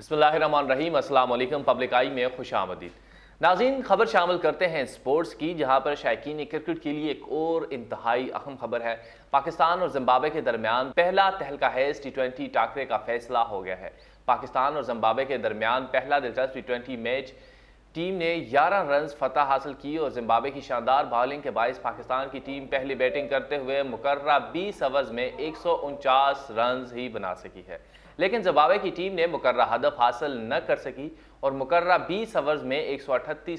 बसमीम पब्लिक आई में खुश आमदीद नाजीन खबर शामिल करते हैं स्पोर्ट्स की जहां पर शायकीन क्रिकेट के लिए एक और इंतहाई अहम खबर है पाकिस्तान और जिम्बाब्वे के दरमियान पहला तहलका हैज टी ट्वेंटी टाकरे का फैसला हो गया है पाकिस्तान और जिम्बाब्वे के दरमियान पहला दिलचस्प टी ट्वेंटी मैच टीम ने 11 रन फतह हासिल की और जिम्बाब्वे की शानदार बॉलिंग के बायस पाकिस्तान की टीम पहली बैटिंग करते हुए मुकर्रा 20 ओवर्स में एक सौ रन ही बना सकी है लेकिन जबावे की टीम ने मुकर्रा हदफ हासिल न कर सकी और मुकर्रा बीस ओवर्स में एक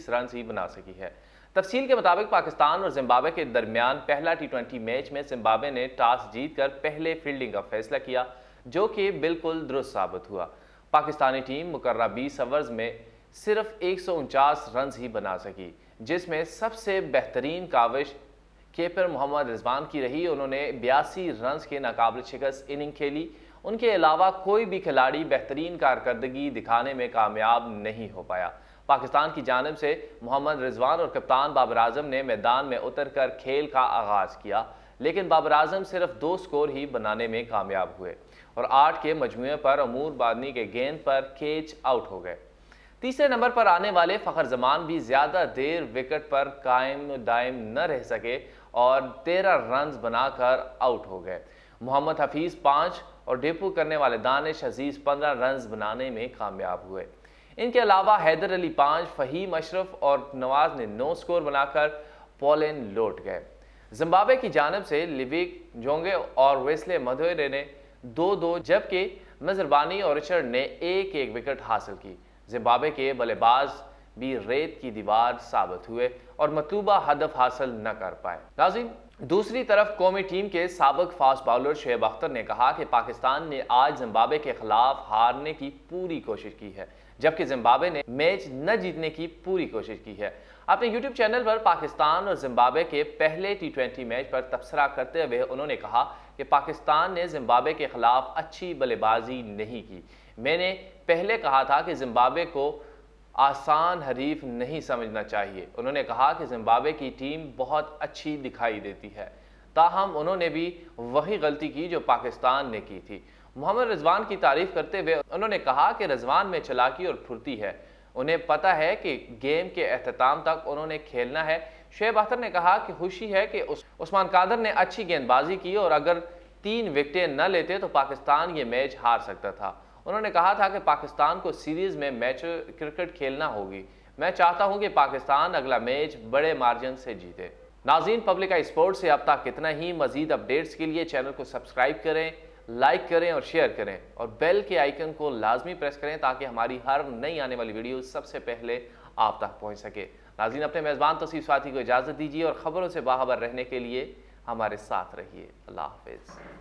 रन ही बना सकी है तफसील के मुताबिक पाकिस्तान और जिम्बावे के दरमियान पहला टी मैच में जिम्बावे ने टॉस जीतकर पहले फील्डिंग का फैसला किया जो कि बिल्कुल दुरुस्त साबित हुआ पाकिस्तानी टीम मुकर्रा बीस ओवर्स में सिर्फ एक रन ही बना सकी जिसमें सबसे बेहतरीन काविश केपर मोहम्मद रिजवान की रही उन्होंने बयासी रन के नाकाबले शिकस्त इनिंग खेली उनके अलावा कोई भी खिलाड़ी बेहतरीन कारकर्दगी दिखाने में कामयाब नहीं हो पाया पाकिस्तान की जानब से मोहम्मद रिजवान और कप्तान बाबर आजम ने मैदान में उतर कर खेल का आगाज़ किया लेकिन बाबर आजम सिर्फ दो स्कोर ही बनाने में कामयाब हुए और आठ के मजमू पर अमूर बादनी के गेंद पर कैच आउट हो गए तीसरे नंबर पर आने वाले फ़खर जमान भी ज़्यादा देर विकेट पर कायम दायम न रह सके और तेरह रन बनाकर आउट हो गए मोहम्मद हफीज़ पाँच और डेपू करने वाले दानिश अजीज पंद्रह रन बनाने में कामयाब हुए इनके अलावा हैदर अली पाँच फ़हीम अशरफ और नवाज ने नौ स्कोर बनाकर पोलैंड लौट गए जिम्बाब्वे की जानब से लिविक जोंगे और वेस्ले मधोरे ने दो दो जबकि मजरबानी और रिचर्ड ने एक एक विकेट हासिल की जिम्बाब्वे के बल्लेबाज भी रेत की दीवार साबित हुए और मतलूबा हदफ हासिल न कर पाए नाजिम दूसरी तरफ कौमी टीम के सबक फास्ट बॉलर शेब अख्तर ने कहा कि पाकिस्तान ने आज जिम्बाबे के खिलाफ हारने की पूरी कोशिश की है जबकि जिम्बाबे ने मैच न जीतने की पूरी कोशिश की है अपने यूट्यूब चैनल पर पाकिस्तान और जिम्बाबे के पहले टी ट्वेंटी मैच पर तबसरा करते हुए उन्होंने कहा कि पाकिस्तान ने जिम्बाबे के खिलाफ अच्छी बल्लेबाजी नहीं की मैंने पहले कहा था कि जिम्बाबे को आसान हरीफ नहीं समझना चाहिए उन्होंने कहा कि जिम्बाब्वे की टीम बहुत अच्छी दिखाई देती है ताहम उन्होंने भी वही गलती की जो पाकिस्तान ने की थी मोहम्मद रजवान की तारीफ करते हुए उन्होंने कहा कि रजवान में चलाकी और फुर्ती है उन्हें पता है कि गेम के अहतमाम तक उन्होंने खेलना है शेब अख्तर ने कहा कि खुशी है कि उस्मान कादर ने अच्छी गेंदबाजी की और अगर तीन विकटें न लेते तो पाकिस्तान ये मैच हार सकता था उन्होंने कहा था कि पाकिस्तान को सीरीज में मैच क्रिकेट खेलना होगी मैं चाहता हूं कि पाकिस्तान अगला मैच बड़े मार्जिन से जीते नाजीन पब्लिक स्पोर्ट से अब तक कितना ही मजीद अपडेट्स के लिए चैनल को सब्सक्राइब करें लाइक करें और शेयर करें और बेल के आइकन को लाजमी प्रेस करें ताकि हमारी हर नई आने वाली वीडियो सबसे पहले आप तक पहुंच सके नाजीन अपने मेज़बान तसीफ साथी को इजाज़त दीजिए और ख़बरों से बाहबर रहने के लिए हमारे साथ रहिए अल्लाह हाफिज़